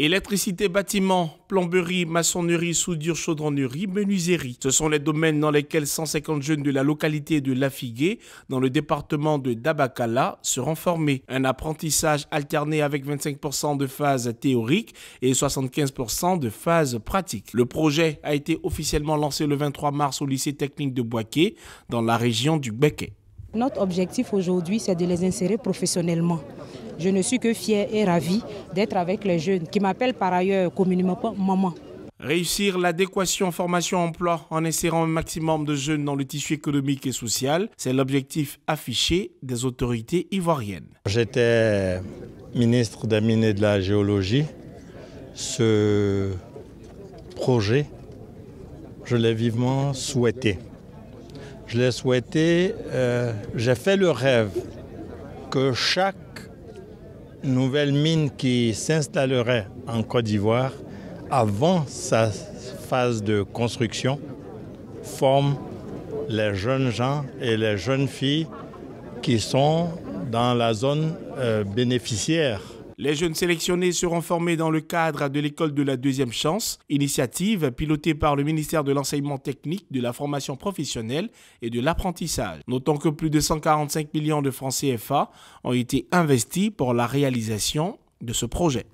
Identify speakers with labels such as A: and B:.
A: Électricité, bâtiment, plomberie, maçonnerie, soudure, chaudronnerie, menuiserie. Ce sont les domaines dans lesquels 150 jeunes de la localité de Lafigué, dans le département de Dabakala, seront formés. Un apprentissage alterné avec 25% de phase théorique et 75% de phase pratique. Le projet a été officiellement lancé le 23 mars au lycée technique de Boaké, dans la région du Béquet.
B: Notre objectif aujourd'hui, c'est de les insérer professionnellement. Je ne suis que fier et ravi d'être avec les jeunes qui m'appellent par ailleurs communément maman.
A: Réussir l'adéquation formation-emploi en insérant un maximum de jeunes dans le tissu économique et social, c'est l'objectif affiché des autorités ivoiriennes.
C: J'étais ministre d'Aminé de la Géologie. Ce projet, je l'ai vivement souhaité. Je l'ai souhaité, euh, j'ai fait le rêve que chaque nouvelle mine qui s'installerait en Côte d'Ivoire avant sa phase de construction forme les jeunes gens et les jeunes filles qui sont
A: dans la zone euh, bénéficiaire les jeunes sélectionnés seront formés dans le cadre de l'école de la deuxième chance, initiative pilotée par le ministère de l'enseignement technique, de la formation professionnelle et de l'apprentissage. Notons que plus de 145 millions de francs CFA ont été investis pour la réalisation de ce projet.